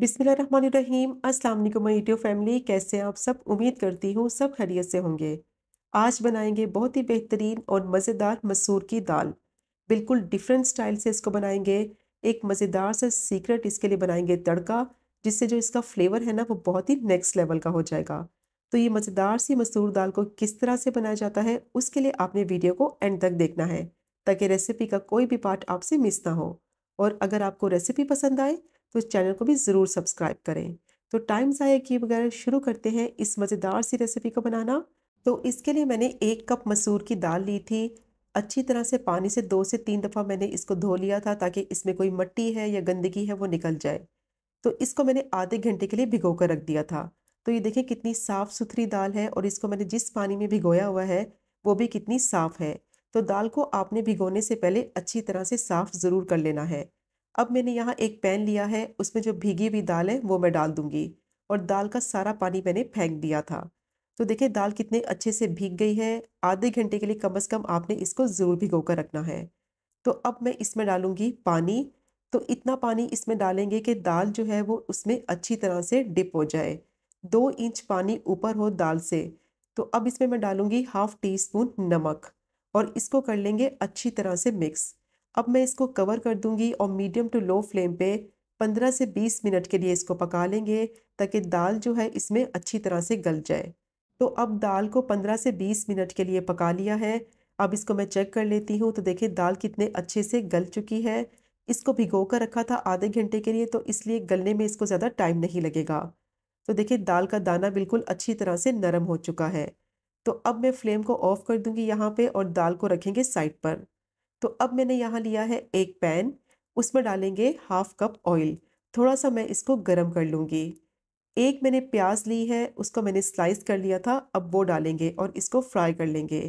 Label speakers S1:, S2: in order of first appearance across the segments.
S1: बिसमीम अस्सलाम YouTube family कैसे आप सब उम्मीद करती हूँ सब खैरियत से होंगे आज बनाएंगे बहुत ही बेहतरीन और मज़ेदार मसूर की दाल बिल्कुल डिफरेंट स्टाइल से इसको बनाएंगे एक मज़ेदार सा सीक्रेट इसके लिए बनाएंगे तड़का जिससे जो इसका फ्लेवर है ना वो बहुत ही नेक्स्ट लेवल का हो जाएगा तो ये मज़ेदार सी मसूर दाल को किस तरह से बनाया जाता है उसके लिए आपने वीडियो को एंड तक देखना है ताकि रेसिपी का कोई भी पार्ट आपसे मिस ना हो और अगर आपको रेसिपी पसंद आए तो इस चैनल को भी ज़रूर सब्सक्राइब करें तो टाइम ज़ाया किए बगैर शुरू करते हैं इस मज़ेदार सी रेसिपी को बनाना तो इसके लिए मैंने एक कप मसूर की दाल ली थी अच्छी तरह से पानी से दो से तीन दफ़ा मैंने इसको धो लिया था ताकि इसमें कोई मट्टी है या गंदगी है वो निकल जाए तो इसको मैंने आधे घंटे के लिए भिगो कर रख दिया था तो ये देखें कितनी साफ़ सुथरी दाल है और इसको मैंने जिस पानी में भिगोया हुआ है वो भी कितनी साफ़ है तो दाल को आपने भिगोने से पहले अच्छी तरह से साफ़ ज़रूर कर लेना है अब मैंने यहाँ एक पैन लिया है उसमें जो भीगी हुई दाल है वो मैं डाल दूँगी और दाल का सारा पानी मैंने फेंक दिया था तो देखिए दाल कितने अच्छे से भीग गई है आधे घंटे के लिए कम अज़ कम आपने इसको ज़रूर भिगो कर रखना है तो अब मैं इसमें डालूँगी पानी तो इतना पानी इसमें डालेंगे कि दाल जो है वो उसमें अच्छी तरह से डिप हो जाए दो इंच पानी ऊपर हो दाल से तो अब इसमें मैं डालूँगी हाफ़ टी स्पून नमक और इसको कर लेंगे अच्छी तरह से मिक्स अब मैं इसको कवर कर दूंगी और मीडियम टू लो फ्लेम पे 15 से 20 मिनट के लिए इसको पका लेंगे ताकि दाल जो है इसमें अच्छी तरह से गल जाए तो अब दाल को 15 से 20 मिनट के लिए पका लिया है अब इसको मैं चेक कर लेती हूँ तो देखिए दाल कितने अच्छे से गल चुकी है इसको भिगो कर रखा था आधे घंटे के लिए तो इसलिए गलने में इसको ज़्यादा टाइम नहीं लगेगा तो देखिए दाल का दाना बिल्कुल अच्छी तरह से नरम हो चुका है तो अब मैं फ्लेम को ऑफ़ कर दूंगी यहाँ पे और दाल को रखेंगे साइड पर तो अब मैंने यहाँ लिया है एक पैन उसमें डालेंगे हाफ कप ऑयल थोड़ा सा मैं इसको गर्म कर लूँगी एक मैंने प्याज ली है उसको मैंने स्लाइस कर लिया था अब वो डालेंगे और इसको फ्राई कर लेंगे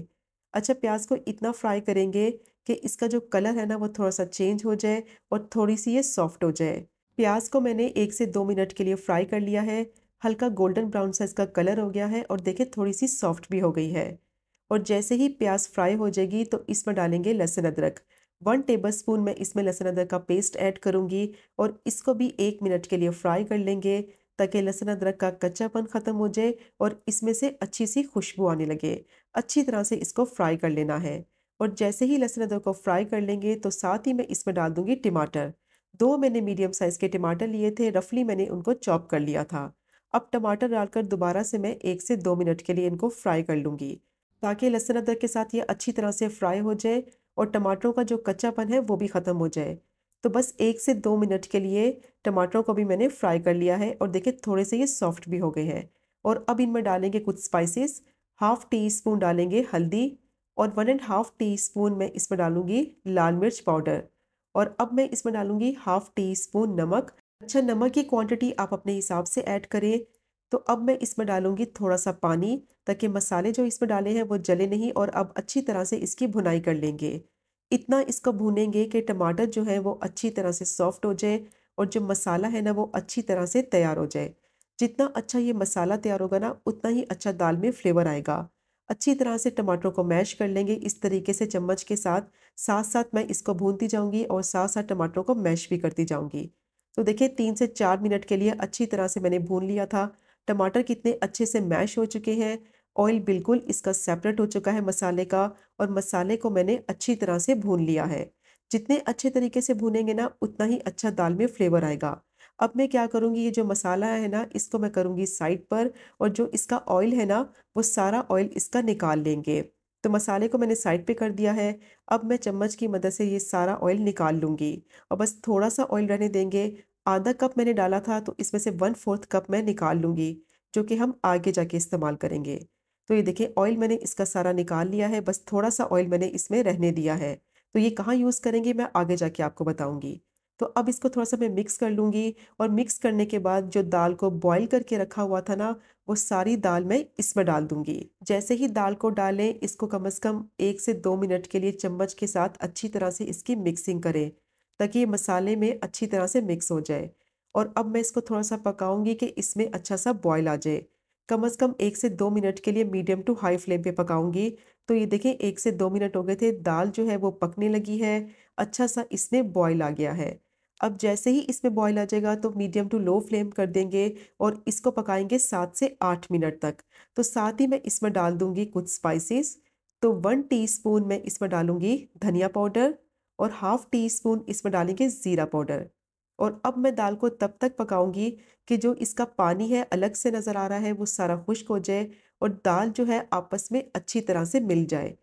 S1: अच्छा प्याज को इतना फ्राई करेंगे कि इसका जो कलर है ना वो थोड़ा सा चेंज हो जाए और थोड़ी सी ये सॉफ्ट हो जाए प्याज को मैंने एक से दो मिनट के लिए फ्राई कर लिया है हल्का गोल्डन ब्राउन सा इसका कलर हो गया है और देखिए थोड़ी सी सॉफ्ट भी हो गई है और जैसे ही प्याज फ्राई हो जाएगी तो इसमें डालेंगे लहसुन अदरक वन टेबल स्पून मैं इसमें लहसुन अदरक का पेस्ट ऐड करूँगी और इसको भी एक मिनट के लिए फ्राई कर लेंगे ताकि लहसुन अदरक का कच्चापन ख़त्म हो जाए और इसमें से अच्छी सी खुशबू आने लगे अच्छी तरह से इसको फ्राई कर लेना है और जैसे ही लहसुन अदरक को फ्राई कर लेंगे तो साथ ही मैं इसमें डाल दूँगी टमाटर दो मैंने मीडियम साइज़ के टमाटर लिए थे रफली मैंने उनको चॉप कर लिया था अब टमाटर डालकर दोबारा से मैं एक से दो मिनट के लिए इनको फ्राई कर लूँगी ताकि लहसुन अदरक के साथ ये अच्छी तरह से फ्राई हो जाए और टमाटरों का जो कच्चापन है वो भी ख़त्म हो जाए तो बस एक से दो मिनट के लिए टमाटरों को भी मैंने फ्राई कर लिया है और देखिए थोड़े से ये सॉफ्ट भी हो गए हैं और अब इनमें डालेंगे कुछ स्पाइसेस हाफ़ टी स्पून डालेंगे हल्दी और one and half teaspoon मैं इसमें डालूंगी लाल मिर्च पाउडर और अब मैं इसमें डालूंगी हाफ़ टी स्पून नमक अच्छा नमक की क्वांटिटी आप अपने हिसाब से ऐड करें तो अब मैं इसमें डालूंगी थोड़ा सा पानी ताकि मसाले जो इसमें डाले हैं वो जले नहीं और अब अच्छी तरह से इसकी भुनाई कर लेंगे इतना इसको भूनेंगे कि टमाटर जो है वो अच्छी तरह से सॉफ्ट हो जाए और जो मसाला है ना वो अच्छी तरह से तैयार हो जाए जितना अच्छा ये मसाला तैयार होगा ना उतना ही अच्छा दाल में फ्लेवर आएगा अच्छी तरह से टमाटरों को मैश कर लेंगे इस तरीके से चम्मच के साथ साथ साथ मैं इसको भूनती जाऊंगी और साथ साथ टमाटरों को मैश भी करती जाऊंगी तो देखिए तीन से चार मिनट के लिए अच्छी तरह से मैंने भून लिया था टमाटर कितने अच्छे से मैश हो चुके हैं ऑयल बिल्कुल इसका सेपरेट हो चुका है मसाले का और मसाले को मैंने अच्छी तरह से भून लिया है जितने अच्छे तरीके से भूनेंगे ना उतना ही अच्छा दाल में फ्लेवर आएगा अब मैं क्या करूँगी ये जो मसाला है ना इसको मैं करूँगी साइड पर और जो इसका ऑयल है ना वो सारा ऑयल इसका निकाल लेंगे तो मसाले को मैंने साइड पे कर दिया है अब मैं चम्मच की मदद से ये सारा ऑयल निकाल लूँगी और बस थोड़ा सा ऑयल रहने देंगे आधा कप मैंने डाला था तो इसमें से वन फोर्थ कप मैं निकाल लूँगी जो कि हम आगे जाके इस्तेमाल करेंगे तो ये देखें ऑयल मैंने इसका सारा निकाल लिया है बस थोड़ा सा ऑयल मैंने इसमें रहने दिया है तो ये कहाँ यूज़ करेंगे मैं आगे जाके आपको बताऊँगी तो अब इसको थोड़ा सा मैं मिक्स कर लूँगी और मिक्स करने के बाद जो दाल को बॉईल करके रखा हुआ था ना वो सारी दाल मैं इसमें डाल दूँगी जैसे ही दाल को डालें इसको कम अज़ कम एक से दो मिनट के लिए चम्मच के साथ अच्छी तरह से इसकी मिक्सिंग करें ताकि ये मसाले में अच्छी तरह से मिक्स हो जाए और अब मैं इसको थोड़ा सा पकाऊंगी कि इसमें अच्छा सा बॉयल आ जाए कम से कम एक से दो मिनट के लिए मीडियम टू हाई फ्लेम पे पकाऊंगी तो ये देखें एक से दो मिनट हो गए थे दाल जो है वो पकने लगी है अच्छा सा इसमें बॉयल आ गया है अब जैसे ही इसमें बॉयल आ जाएगा तो मीडियम टू लो फ्लेम कर देंगे और इसको पकाएंगे सात से आठ मिनट तक तो साथ ही मैं इसमें डाल दूंगी कुछ स्पाइसेस तो वन टीस्पून मैं इसमें डालूंगी धनिया पाउडर और हाफ टी स्पून इसमें डालेंगे ज़ीरा पाउडर और अब मैं दाल को तब तक पकाऊंगी कि जो इसका पानी है अलग से नज़र आ रहा है वो सारा खुश्क हो जाए और दाल जो है आपस में अच्छी तरह से मिल जाए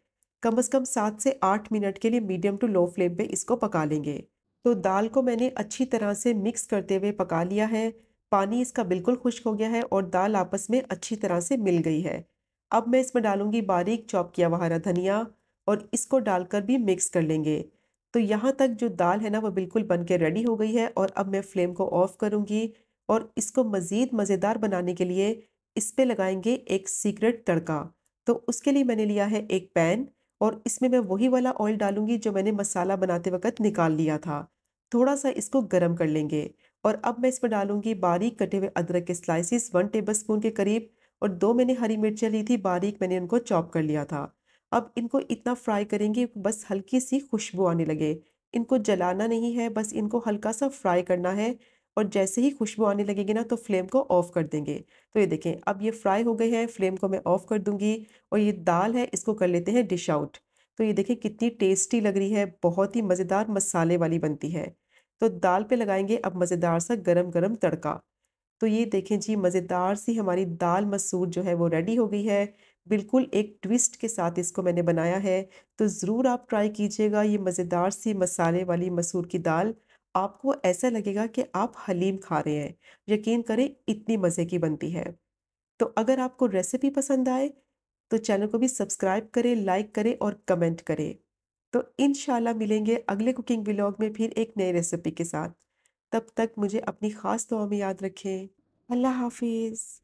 S1: कम अज़ कम सात से आठ मिनट के लिए मीडियम टू लो फ्लेम पे इसको पका लेंगे तो दाल को मैंने अच्छी तरह से मिक्स करते हुए पका लिया है पानी इसका बिल्कुल खुश्क हो गया है और दाल आपस में अच्छी तरह से मिल गई है अब मैं इसमें डालूंगी बारीक चॉप किया हुआ हरा धनिया और इसको डालकर भी मिक्स कर लेंगे तो यहाँ तक जो दाल है ना वो बिल्कुल बन के रेडी हो गई है और अब मैं फ्लेम को ऑफ़ करूँगी और इसको मज़ीद मज़ेदार बनाने के लिए इस पर लगाएंगे एक सीक्रेट तड़का तो उसके लिए मैंने लिया है एक पैन और इसमें मैं वही वाला ऑयल डालूंगी जो मैंने मसाला बनाते वक्त निकाल लिया था थोड़ा सा इसको गर्म कर लेंगे और अब मैं इसमें डालूंगी बारीक कटे हुए अदरक के स्लाइसिस वन टेबल स्पून के करीब और दो मैंने हरी मिर्चें ली थी बारीक मैंने उनको चॉप कर लिया था अब इनको इतना फ्राई करेंगे बस हल्की सी खुशबू आने लगे इनको जलाना नहीं है बस इनको हल्का सा फ्राई करना है और जैसे ही खुशबू आने लगेगी ना तो फ्लेम को ऑफ़ कर देंगे तो ये देखें अब ये फ्राई हो गए हैं फ्लेम को मैं ऑफ़ कर दूंगी और ये दाल है इसको कर लेते हैं डिश आउट तो ये देखें कितनी टेस्टी लग रही है बहुत ही मज़ेदार मसाले वाली बनती है तो दाल पे लगाएंगे अब मज़ेदार सा गरम गरम तड़का तो ये देखें जी मज़ेदार सी हमारी दाल मसूर जो है वो रेडी हो गई है बिल्कुल एक ट्विस्ट के साथ इसको मैंने बनाया है तो ज़रूर आप ट्राई कीजिएगा ये मज़ेदार सी मसाले वाली मसूर की दाल आपको ऐसा लगेगा कि आप हलीम खा रहे हैं यकीन करें इतनी मज़े की बनती है तो अगर आपको रेसिपी पसंद आए तो चैनल को भी सब्सक्राइब करें लाइक करें और कमेंट करें तो इन मिलेंगे अगले कुकिंग ब्लॉग में फिर एक नई रेसिपी के साथ तब तक मुझे अपनी ख़ास दुआ में याद रखें अल्लाह हाफिज़